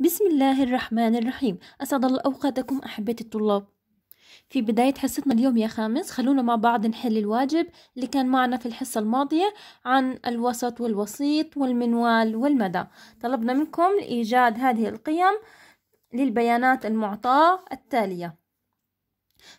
بسم الله الرحمن الرحيم أسعد الله أوقاتكم أحبتي الطلاب في بداية حصتنا اليوم يا خامس خلونا مع بعض نحل الواجب اللي كان معنا في الحصة الماضية عن الوسط والوسيط والمنوال والمدى طلبنا منكم لإيجاد هذه القيم للبيانات المعطاة التالية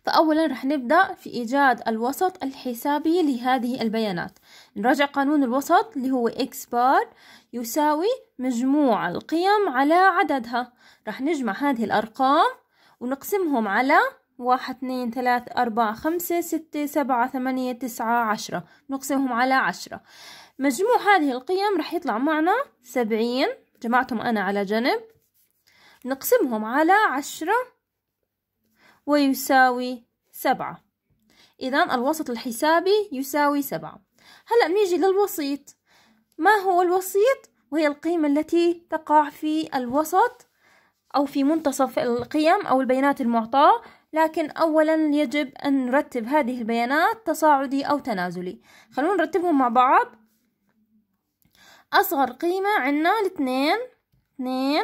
فأولا رح نبدأ في إيجاد الوسط الحسابي لهذه البيانات نراجع قانون الوسط اللي هو x بار يساوي مجموع القيم على عددها رح نجمع هذه الأرقام ونقسمهم على واحد اثنين 3 أربعة خمسة ستة سبعة ثمانية تسعة عشرة نقسمهم على عشرة مجموع هذه القيم رح يطلع معنا سبعين جمعتهم أنا على جنب نقسمهم على عشرة ويساوي سبعة إذا الوسط الحسابي يساوي سبعة هلأ نيجي للوسيط ما هو الوسيط؟ وهي القيمة التي تقع في الوسط أو في منتصف القيم أو البيانات المعطاة لكن أولا يجب أن نرتب هذه البيانات تصاعدي أو تنازلي خلونا نرتبهم مع بعض أصغر قيمة عنا الاثنين اثنين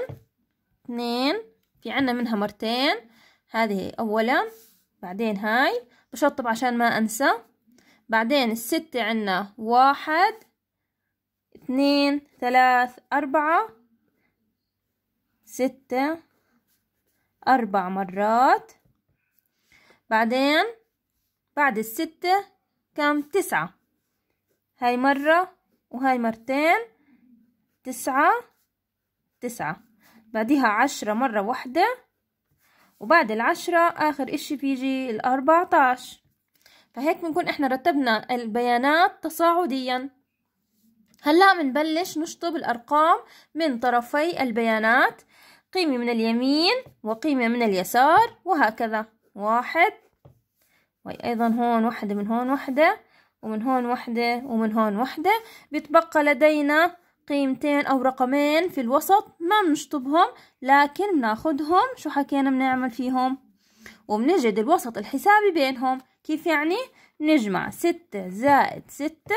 اثنين في عنا منها مرتين هذه أولا بعدين هاي بشطب عشان ما أنسى بعدين الستة عنا واحد اثنين ثلاث أربعة ستة أربع مرات بعدين بعد الستة كم تسعة هاي مرة وهاي مرتين تسعة تسعة بعدها عشرة مرة واحدة وبعد العشرة آخر إشي بيجي الأربعة عشر فهيك بنكون إحنا رتبنا البيانات تصاعديا هلأ بنبلش نشطب الأرقام من طرفي البيانات قيمة من اليمين وقيمة من اليسار وهكذا واحد وأيضا هون واحدة من هون واحدة ومن هون واحدة ومن هون واحدة بيتبقى لدينا قيمتين أو رقمين في الوسط ما بنشطبهم لكن بناخدهم شو حكينا بنعمل فيهم وبنجد الوسط الحسابي بينهم كيف يعني نجمع ستة زائد ستة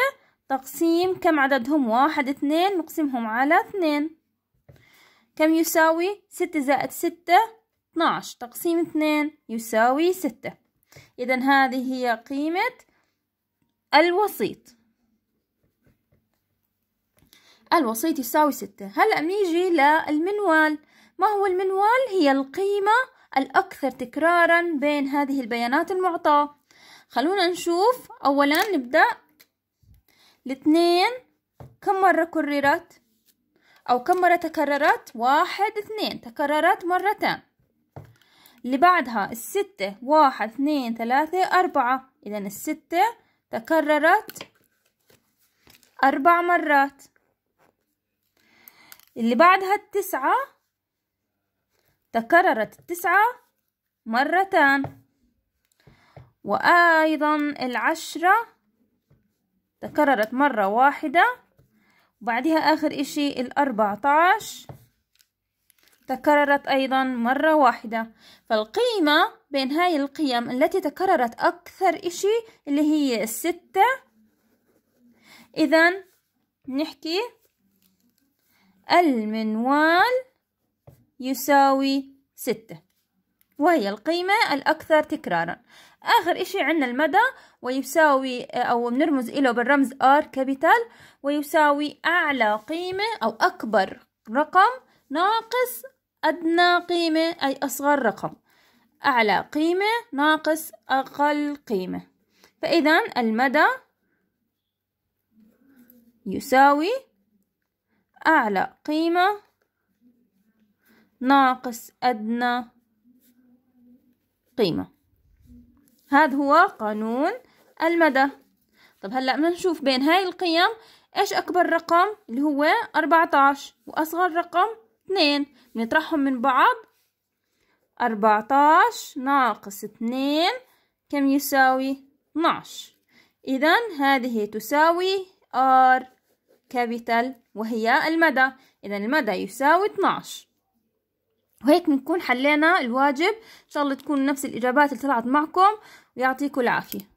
تقسيم كم عددهم واحد اثنين نقسمهم على اثنين كم يساوي ستة زائد ستة اتناش تقسيم اثنين يساوي ستة إذا هذه هي قيمة الوسيط الوسيط يساوي ستة هلأ بنيجي للمنوال ما هو المنوال؟ هي القيمة الأكثر تكرارا بين هذه البيانات المعطاة خلونا نشوف أولا نبدأ الاثنين كم مرة كررت؟ أو كم مرة تكررت؟ واحد اثنين تكررت مرتان اللي بعدها الستة واحد اثنين ثلاثة أربعة إذا الستة تكررت أربع مرات اللي بعدها التسعة تكررت التسعة مرتان وأيضا العشرة تكررت مرة واحدة وبعدها آخر إشي عشر تكررت أيضا مرة واحدة فالقيمة بين هاي القيم التي تكررت أكثر إشي اللي هي الستة إذا نحكي المنوال يساوي ستة وهي القيمة الأكثر تكرارا آخر إشي عندنا المدى ويساوي آه، أو بنرمز إله بالرمز R كابيتال ويساوي أعلى قيمة أو أكبر رقم ناقص أدنى قيمة أي أصغر رقم أعلى قيمة ناقص أقل قيمة فإذا المدى يساوي أعلى قيمة ناقص أدنى قيمة هذا هو قانون المدى طب هلأ نشوف بين هاي القيم إيش أكبر رقم اللي هو 14 وأصغر رقم 2 نطرحهم من بعض 14 ناقص 2 كم يساوي 12 إذا هذه تساوي R كابيتال وهي المدى إذا المدى يساوي 12 وهيك بنكون حلينا الواجب إن شاء الله تكون نفس الإجابات اللي طلعت معكم ويعطيكم العافية